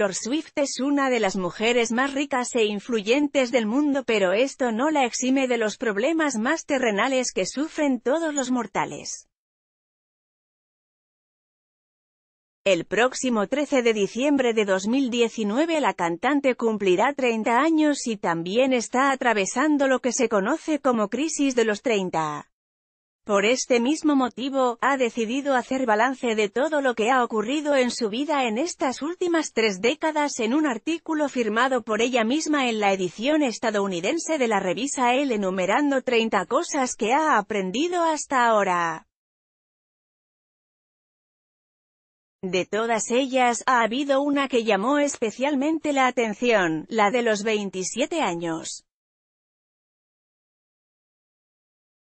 Taylor Swift es una de las mujeres más ricas e influyentes del mundo pero esto no la exime de los problemas más terrenales que sufren todos los mortales. El próximo 13 de diciembre de 2019 la cantante cumplirá 30 años y también está atravesando lo que se conoce como crisis de los 30. Por este mismo motivo, ha decidido hacer balance de todo lo que ha ocurrido en su vida en estas últimas tres décadas en un artículo firmado por ella misma en la edición estadounidense de la revista Elle enumerando 30 cosas que ha aprendido hasta ahora. De todas ellas, ha habido una que llamó especialmente la atención, la de los 27 años.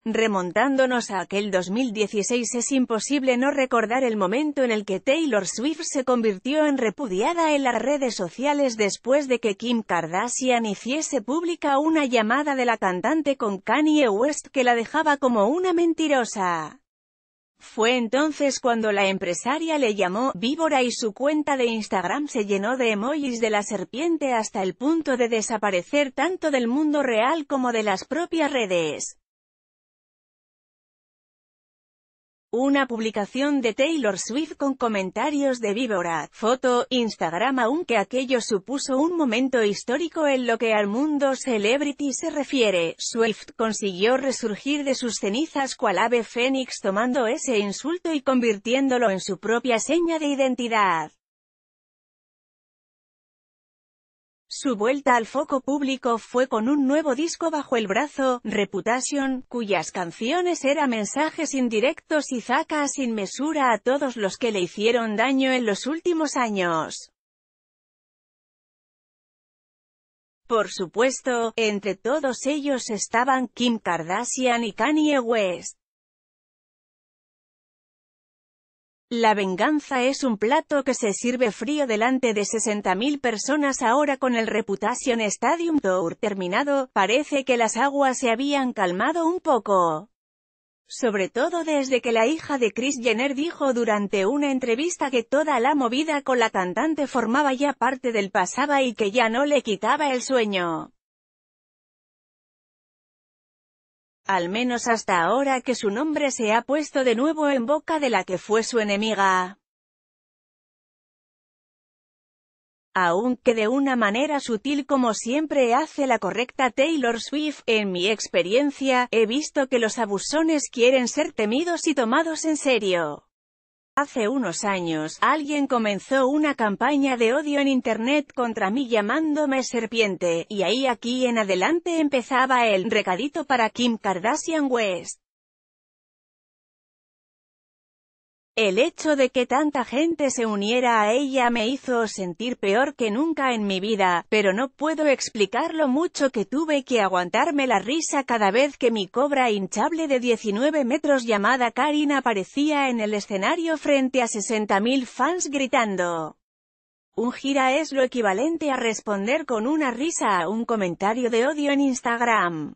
Remontándonos a aquel 2016 es imposible no recordar el momento en el que Taylor Swift se convirtió en repudiada en las redes sociales después de que Kim Kardashian hiciese pública una llamada de la cantante con Kanye West que la dejaba como una mentirosa. Fue entonces cuando la empresaria le llamó víbora y su cuenta de Instagram se llenó de emojis de la serpiente hasta el punto de desaparecer tanto del mundo real como de las propias redes. Una publicación de Taylor Swift con comentarios de Víbora, foto, Instagram aunque aquello supuso un momento histórico en lo que al mundo celebrity se refiere, Swift consiguió resurgir de sus cenizas cual ave fénix tomando ese insulto y convirtiéndolo en su propia seña de identidad. Su vuelta al foco público fue con un nuevo disco bajo el brazo, Reputation, cuyas canciones eran mensajes indirectos y zacas sin mesura a todos los que le hicieron daño en los últimos años. Por supuesto, entre todos ellos estaban Kim Kardashian y Kanye West. La venganza es un plato que se sirve frío delante de 60.000 personas ahora con el Reputation Stadium Tour terminado, parece que las aguas se habían calmado un poco. Sobre todo desde que la hija de Chris Jenner dijo durante una entrevista que toda la movida con la cantante formaba ya parte del pasado y que ya no le quitaba el sueño. al menos hasta ahora que su nombre se ha puesto de nuevo en boca de la que fue su enemiga. aunque de una manera sutil como siempre hace la correcta Taylor Swift, en mi experiencia, he visto que los abusones quieren ser temidos y tomados en serio. Hace unos años, alguien comenzó una campaña de odio en internet contra mí llamándome serpiente, y ahí aquí en adelante empezaba el recadito para Kim Kardashian West. El hecho de que tanta gente se uniera a ella me hizo sentir peor que nunca en mi vida, pero no puedo explicar lo mucho que tuve que aguantarme la risa cada vez que mi cobra hinchable de 19 metros llamada Karin aparecía en el escenario frente a 60.000 fans gritando. Un gira es lo equivalente a responder con una risa a un comentario de odio en Instagram.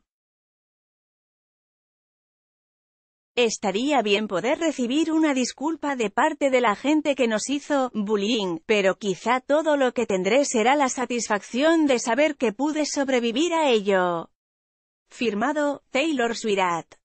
Estaría bien poder recibir una disculpa de parte de la gente que nos hizo bullying, pero quizá todo lo que tendré será la satisfacción de saber que pude sobrevivir a ello. Firmado, Taylor Swirat.